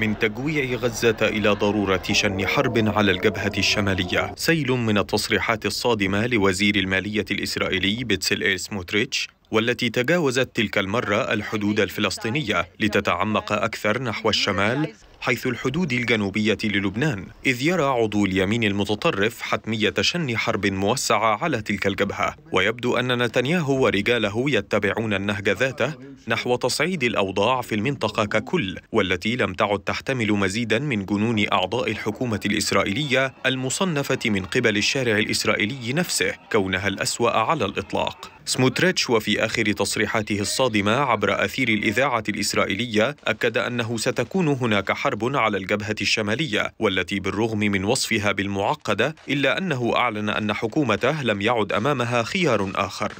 من تجويع غزة إلى ضرورة شن حرب على الجبهة الشمالية سيل من التصريحات الصادمة لوزير المالية الإسرائيلي بتسلئيل سموتريتش والتي تجاوزت تلك المرة الحدود الفلسطينية لتتعمق أكثر نحو الشمال حيث الحدود الجنوبية للبنان إذ يرى عضو اليمين المتطرف حتمية شن حرب موسعة على تلك الجبهة ويبدو أن نتنياهو ورجاله يتبعون النهج ذاته نحو تصعيد الأوضاع في المنطقة ككل والتي لم تعد تحتمل مزيدا من جنون أعضاء الحكومة الإسرائيلية المصنفة من قبل الشارع الإسرائيلي نفسه كونها الأسوأ على الإطلاق سموتريتش وفي آخر تصريحاته الصادمة عبر أثير الإذاعة الإسرائيلية أكد أنه ستكون هناك حرب على الجبهة الشمالية والتي بالرغم من وصفها بالمعقدة إلا أنه أعلن أن حكومته لم يعد أمامها خيار آخر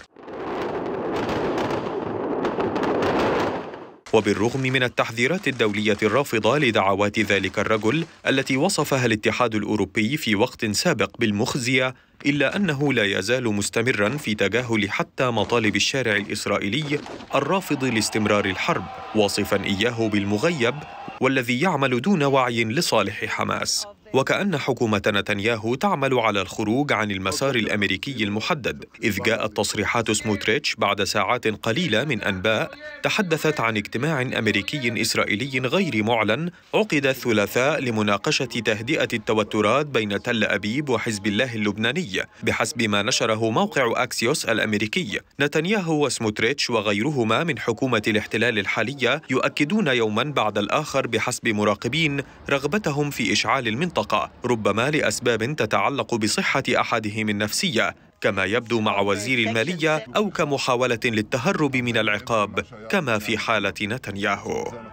وبالرغم من التحذيرات الدولية الرافضة لدعوات ذلك الرجل التي وصفها الاتحاد الأوروبي في وقت سابق بالمخزية إلا أنه لا يزال مستمرا في تجاهل حتى مطالب الشارع الإسرائيلي الرافض لاستمرار الحرب واصفا إياه بالمغيب والذي يعمل دون وعي لصالح حماس وكأن حكومة نتنياهو تعمل على الخروج عن المسار الأمريكي المحدد إذ جاءت تصريحات سموتريتش بعد ساعات قليلة من أنباء تحدثت عن اجتماع أمريكي إسرائيلي غير معلن عقد الثلاثاء لمناقشة تهدئة التوترات بين تل أبيب وحزب الله اللبناني بحسب ما نشره موقع أكسيوس الأمريكي نتنياهو وسموتريتش وغيرهما من حكومة الاحتلال الحالية يؤكدون يوما بعد الآخر بحسب مراقبين رغبتهم في إشعال المنطقة المنطقة ربما لأسباب تتعلق بصحة أحدهم النفسية كما يبدو مع وزير المالية أو كمحاولة للتهرب من العقاب كما في حالة نتنياهو